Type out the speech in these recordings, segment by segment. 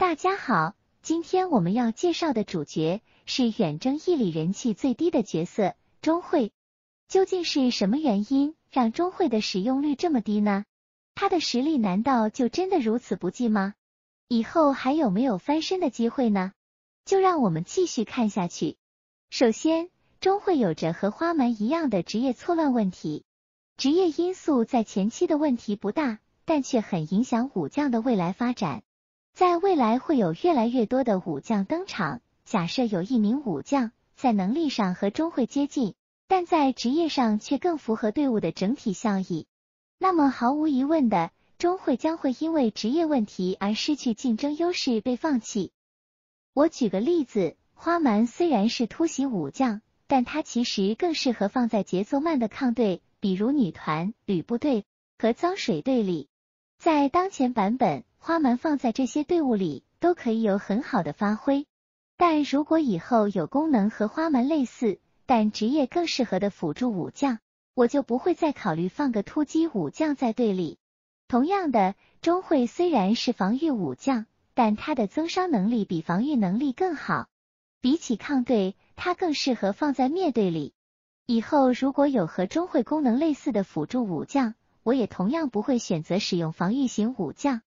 大家好，今天我们要介绍的主角是远征一里人气最低的角色钟会。究竟是什么原因让钟会的使用率这么低呢？他的实力难道就真的如此不济吗？以后还有没有翻身的机会呢？就让我们继续看下去。首先，钟会有着和花门一样的职业错乱问题，职业因素在前期的问题不大，但却很影响武将的未来发展。在未来会有越来越多的武将登场。假设有一名武将在能力上和钟会接近，但在职业上却更符合队伍的整体效益，那么毫无疑问的，钟会将会因为职业问题而失去竞争优势，被放弃。我举个例子，花蛮虽然是突袭武将，但他其实更适合放在节奏慢的抗队，比如女团、吕布队和脏水队里。在当前版本。花蛮放在这些队伍里都可以有很好的发挥，但如果以后有功能和花蛮类似但职业更适合的辅助武将，我就不会再考虑放个突击武将在队里。同样的，钟会虽然是防御武将，但他的增伤能力比防御能力更好，比起抗队他更适合放在灭队里。以后如果有和钟会功能类似的辅助武将，我也同样不会选择使用防御型武将。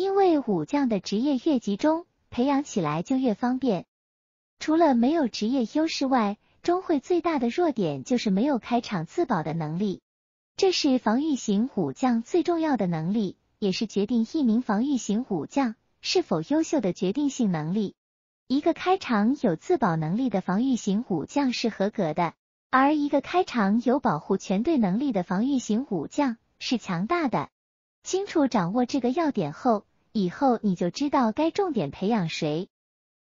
因为武将的职业越集中，培养起来就越方便。除了没有职业优势外，钟会最大的弱点就是没有开场自保的能力。这是防御型武将最重要的能力，也是决定一名防御型武将是否优秀的决定性能力。一个开场有自保能力的防御型武将是合格的，而一个开场有保护全队能力的防御型武将是强大的。清楚掌握这个要点后。以后你就知道该重点培养谁。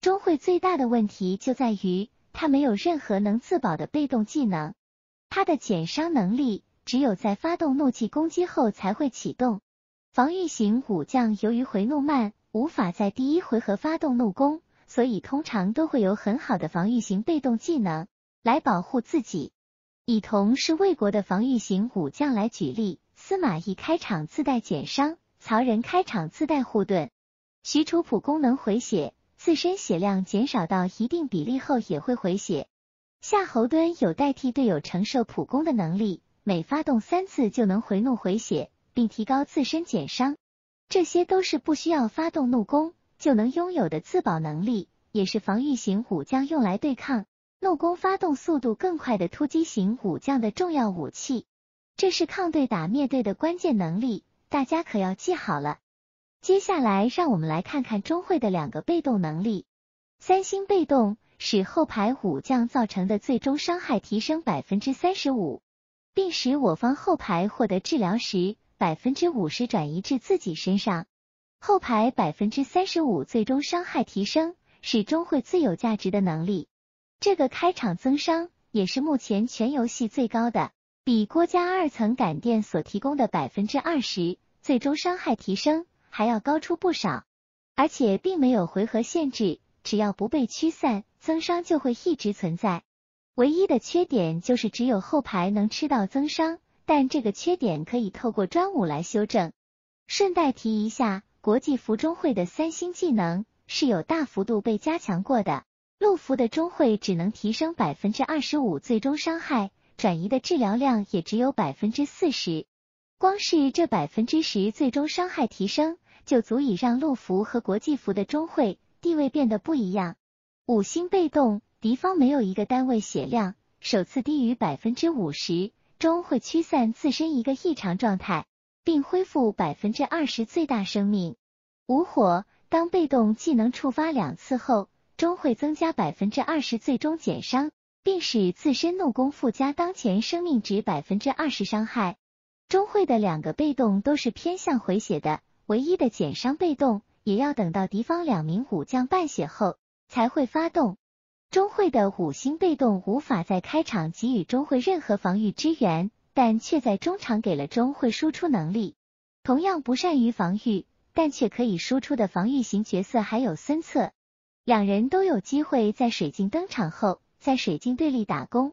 钟会最大的问题就在于他没有任何能自保的被动技能，他的减伤能力只有在发动怒气攻击后才会启动。防御型武将由于回怒慢，无法在第一回合发动怒攻，所以通常都会有很好的防御型被动技能来保护自己。以同是魏国的防御型武将来举例，司马懿开场自带减伤。曹仁开场自带护盾，许褚普攻能回血，自身血量减少到一定比例后也会回血。夏侯惇有代替队友承受普攻的能力，每发动三次就能回怒回血，并提高自身减伤。这些都是不需要发动怒攻就能拥有的自保能力，也是防御型武将用来对抗怒攻发动速度更快的突击型武将的重要武器。这是抗队打灭队的关键能力。大家可要记好了。接下来，让我们来看看钟会的两个被动能力。三星被动使后排武将造成的最终伤害提升百分之三十五，并使我方后排获得治疗时百分之五十转移至自己身上。后排百分之三十五最终伤害提升是钟会最有价值的能力。这个开场增伤也是目前全游戏最高的，比郭嘉二层感电所提供的百分之二十。最终伤害提升还要高出不少，而且并没有回合限制，只要不被驱散，增伤就会一直存在。唯一的缺点就是只有后排能吃到增伤，但这个缺点可以透过专武来修正。顺带提一下，国际服中会的三星技能是有大幅度被加强过的。陆服的中会只能提升百分之二十五最终伤害，转移的治疗量也只有百分之四十。光是这百分之十最终伤害提升，就足以让陆服和国际服的钟会地位变得不一样。五星被动：敌方没有一个单位血量首次低于百分之五十，钟会驱散自身一个异常状态，并恢复百分之二十最大生命。五火：当被动技能触发两次后，钟会增加百分之二十最终减伤，并使自身怒攻附加当前生命值百分之二十伤害。钟会的两个被动都是偏向回血的，唯一的减伤被动也要等到敌方两名武将半血后才会发动。钟会的五星被动无法在开场给予钟会任何防御支援，但却在中场给了钟会输出能力。同样不善于防御，但却可以输出的防御型角色还有孙策，两人都有机会在水镜登场后在水镜队里打工。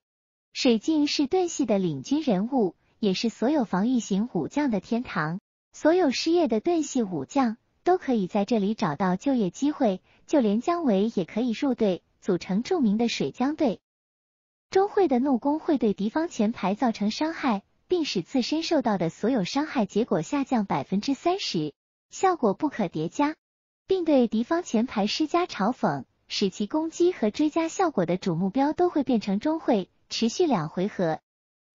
水镜是盾系的领军人物。也是所有防御型武将的天堂，所有失业的盾系武将都可以在这里找到就业机会，就连姜维也可以入队，组成著名的水姜队。钟会的怒攻会对敌方前排造成伤害，并使自身受到的所有伤害结果下降百分之三十，效果不可叠加，并对敌方前排施加嘲讽，使其攻击和追加效果的主目标都会变成钟会，持续两回合。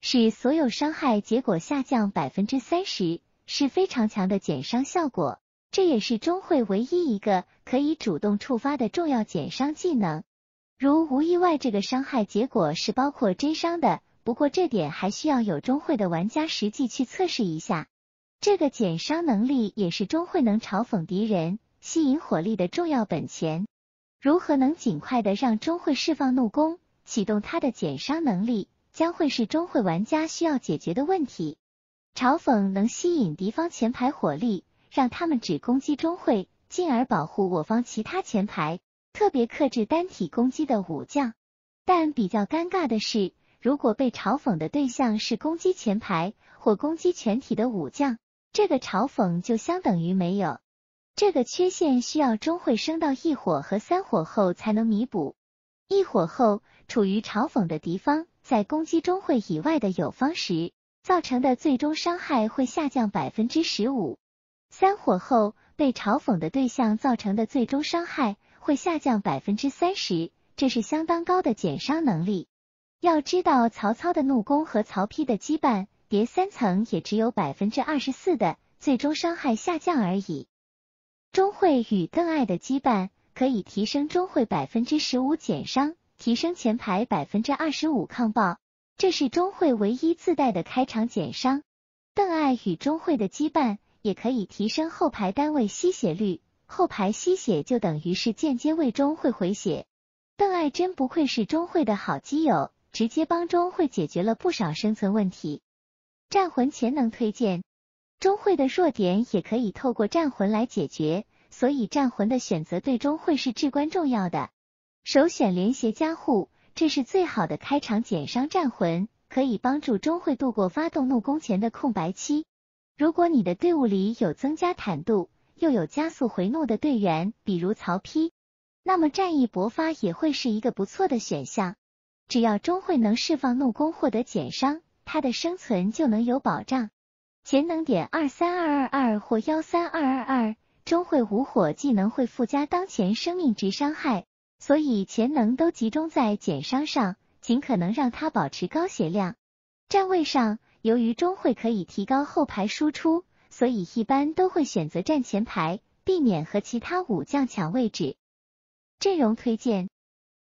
使所有伤害结果下降百分之三十，是非常强的减伤效果。这也是钟会唯一一个可以主动触发的重要减伤技能。如无意外，这个伤害结果是包括真伤的。不过，这点还需要有钟会的玩家实际去测试一下。这个减伤能力也是钟会能嘲讽敌人、吸引火力的重要本钱。如何能尽快的让钟会释放怒攻，启动他的减伤能力？将会是中会玩家需要解决的问题。嘲讽能吸引敌方前排火力，让他们只攻击中会，进而保护我方其他前排，特别克制单体攻击的武将。但比较尴尬的是，如果被嘲讽的对象是攻击前排或攻击全体的武将，这个嘲讽就相等于没有。这个缺陷需要钟会升到一火和三火后才能弥补。一火后处于嘲讽的敌方。在攻击钟会以外的友方时，造成的最终伤害会下降百分之十五。三火后被嘲讽的对象造成的最终伤害会下降百分之三十，这是相当高的减伤能力。要知道，曹操的怒攻和曹丕的羁绊叠三层也只有百分之二十四的最终伤害下降而已。钟会与邓艾的羁绊可以提升钟会百分之十五减伤。提升前排百分之二十五抗爆，这是钟会唯一自带的开场减伤。邓艾与钟会的羁绊也可以提升后排单位吸血率，后排吸血就等于是间接为钟会回血。邓艾真不愧是钟会的好基友，直接帮钟会解决了不少生存问题。战魂潜能推荐，钟会的弱点也可以透过战魂来解决，所以战魂的选择对钟会是至关重要的。首选连携加护，这是最好的开场减伤战魂，可以帮助钟会度过发动怒攻前的空白期。如果你的队伍里有增加坦度又有加速回怒的队员，比如曹丕，那么战意勃发也会是一个不错的选项。只要钟会能释放怒攻获得减伤，他的生存就能有保障。潜能点二三二二二或幺三二二二，钟会无火技能会附加当前生命值伤害。所以潜能都集中在减伤上，尽可能让他保持高血量。站位上，由于钟会可以提高后排输出，所以一般都会选择站前排，避免和其他武将抢位置。阵容推荐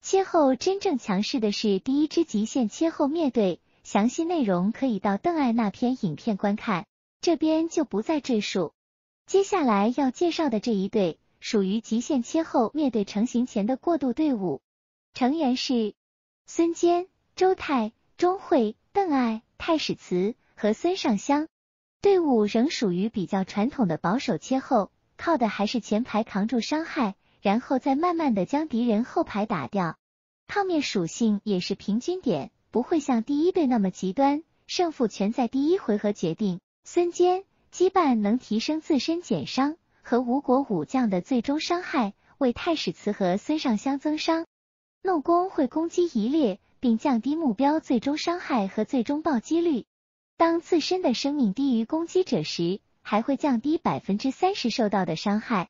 切后真正强势的是第一支极限切后灭队，详细内容可以到邓艾那篇影片观看，这边就不再赘述。接下来要介绍的这一队属于极限切后面对成型前的过渡队伍，成员是孙坚、周泰、钟会、邓艾、太史慈和孙尚香。队伍仍属于比较传统的保守切后，靠的还是前排扛住伤害，然后再慢慢的将敌人后排打掉。抗面属性也是平均点，不会像第一队那么极端，胜负全在第一回合决定。孙坚羁绊能提升自身减伤。和吴国武将的最终伤害为太史慈和孙尚香增伤，怒攻会攻击一列，并降低目标最终伤害和最终暴击率。当自身的生命低于攻击者时，还会降低百分之三十受到的伤害。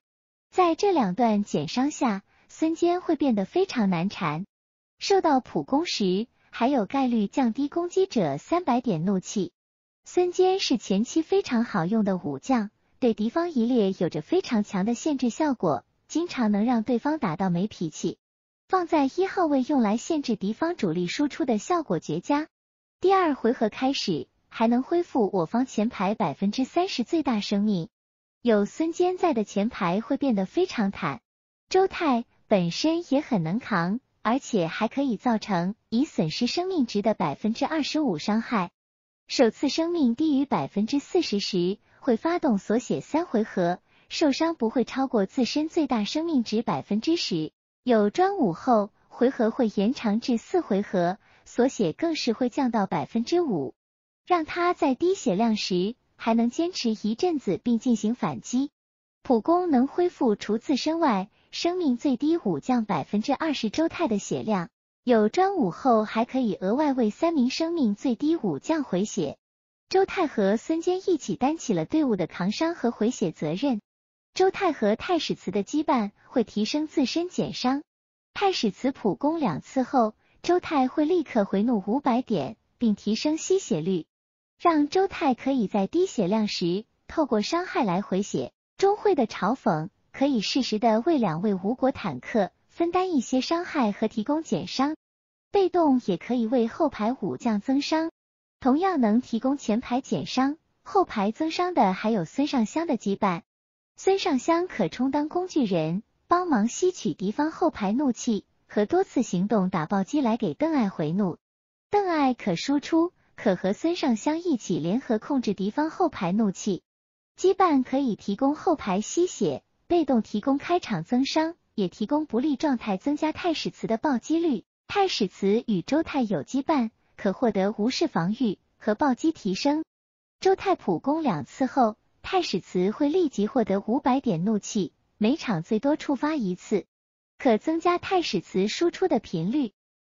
在这两段减伤下，孙坚会变得非常难缠。受到普攻时，还有概率降低攻击者三百点怒气。孙坚是前期非常好用的武将。对敌方一列有着非常强的限制效果，经常能让对方打到没脾气。放在一号位用来限制敌方主力输出的效果绝佳。第二回合开始还能恢复我方前排百分之三十最大生命。有孙坚在的前排会变得非常坦。周泰本身也很能扛，而且还可以造成已损失生命值的百分之二十五伤害。首次生命低于百分之四十时。会发动所血三回合，受伤不会超过自身最大生命值百分之十。有专武后，回合会延长至四回合，所血更是会降到百分之五，让他在低血量时还能坚持一阵子并进行反击。普攻能恢复除自身外生命最低武将百分之二十周泰的血量。有专武后，还可以额外为三名生命最低武将回血。周泰和孙坚一起担起了队伍的扛伤和回血责任。周泰和太史慈的羁绊会提升自身减伤，太史慈普攻两次后，周泰会立刻回怒五百点，并提升吸血率，让周泰可以在低血量时透过伤害来回血。钟会的嘲讽可以适时的为两位吴国坦克分担一些伤害和提供减伤，被动也可以为后排武将增伤。同样能提供前排减伤、后排增伤的，还有孙尚香的羁绊。孙尚香可充当工具人，帮忙吸取敌方后排怒气和多次行动打暴击来给邓艾回怒。邓艾可输出，可和孙尚香一起联合控制敌方后排怒气。羁绊可以提供后排吸血，被动提供开场增伤，也提供不利状态增加太史慈的暴击率。太史慈与周泰有羁绊。可获得无视防御和暴击提升。周太普攻两次后，太史慈会立即获得五百点怒气，每场最多触发一次，可增加太史慈输出的频率。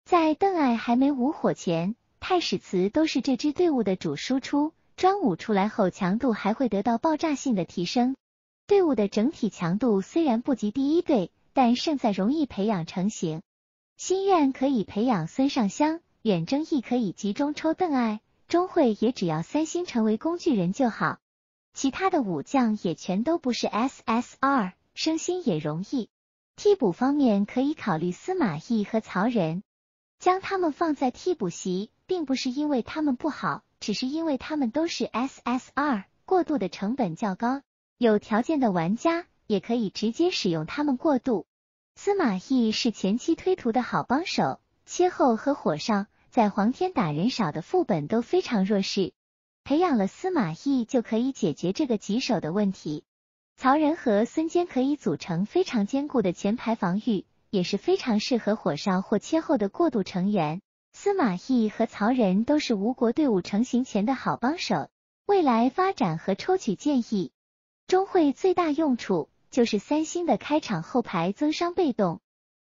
在邓艾还没无火前，太史慈都是这支队伍的主输出。专武出来后，强度还会得到爆炸性的提升。队伍的整体强度虽然不及第一队，但胜在容易培养成型。心愿可以培养孙尚香。远征亦可以集中抽邓艾、钟会，也只要三星成为工具人就好。其他的武将也全都不是 SSR，升星也容易。替补方面可以考虑司马懿和曹仁，将他们放在替补席，并不是因为他们不好，只是因为他们都是 SSR，过度的成本较高。有条件的玩家也可以直接使用他们过渡。司马懿是前期推图的好帮手，切后和火上。在黄天打人少的副本都非常弱势，培养了司马懿就可以解决这个棘手的问题。曹仁和孙坚可以组成非常坚固的前排防御，也是非常适合火烧或切后的过渡成员。司马懿和曹仁都是吴国队伍成型前的好帮手，未来发展和抽取建议。钟会最大用处就是三星的开场后排增伤被动，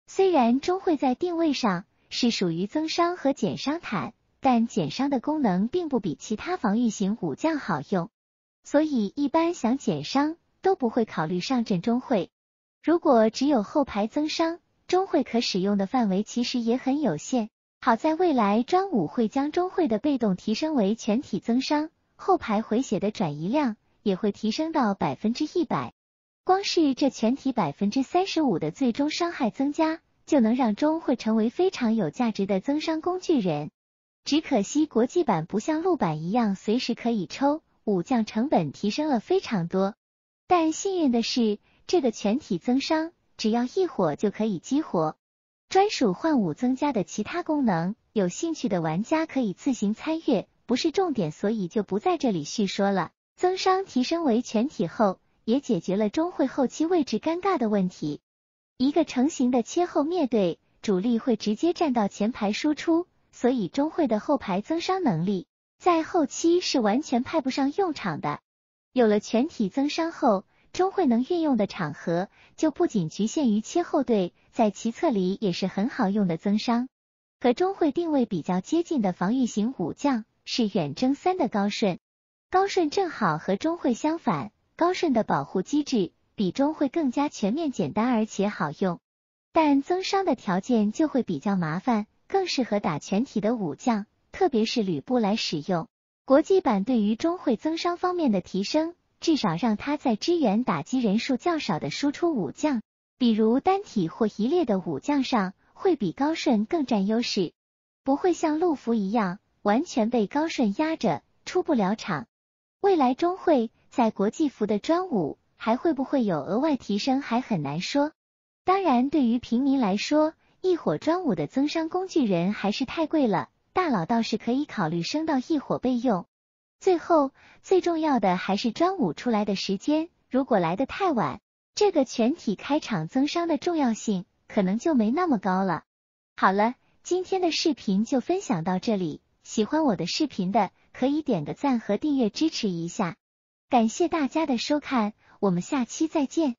虽然钟会在定位上。是属于增伤和减伤坦，但减伤的功能并不比其他防御型武将好用，所以一般想减伤都不会考虑上阵钟会。如果只有后排增伤，钟会可使用的范围其实也很有限。好在未来专武会将钟会的被动提升为全体增伤，后排回血的转移量也会提升到百分之一百，光是这全体百分之三十五的最终伤害增加。就能让钟会成为非常有价值的增伤工具人。只可惜国际版不像陆版一样随时可以抽武将，成本提升了非常多。但幸运的是，这个全体增伤只要一火就可以激活专属换武增加的其他功能。有兴趣的玩家可以自行参阅，不是重点，所以就不在这里叙说了。增伤提升为全体后，也解决了钟会后期位置尴尬的问题。一个成型的切后灭队，主力会直接站到前排输出，所以钟会的后排增伤能力在后期是完全派不上用场的。有了全体增伤后，钟会能运用的场合就不仅局限于切后队，在其侧里也是很好用的增伤。和钟会定位比较接近的防御型武将是远征三的高顺，高顺正好和钟会相反，高顺的保护机制。比中会更加全面、简单，而且好用。但增伤的条件就会比较麻烦，更适合打全体的武将，特别是吕布来使用。国际版对于中会增伤方面的提升，至少让他在支援打击人数较少的输出武将，比如单体或一列的武将上，会比高顺更占优势，不会像陆服一样完全被高顺压着出不了场。未来中会在国际服的专武。还会不会有额外提升还很难说。当然，对于平民来说，一火专武的增伤工具人还是太贵了。大佬倒是可以考虑升到一火备用。最后，最重要的还是专武出来的时间，如果来得太晚，这个全体开场增伤的重要性可能就没那么高了。好了，今天的视频就分享到这里。喜欢我的视频的，可以点个赞和订阅支持一下。感谢大家的收看。我们下期再见。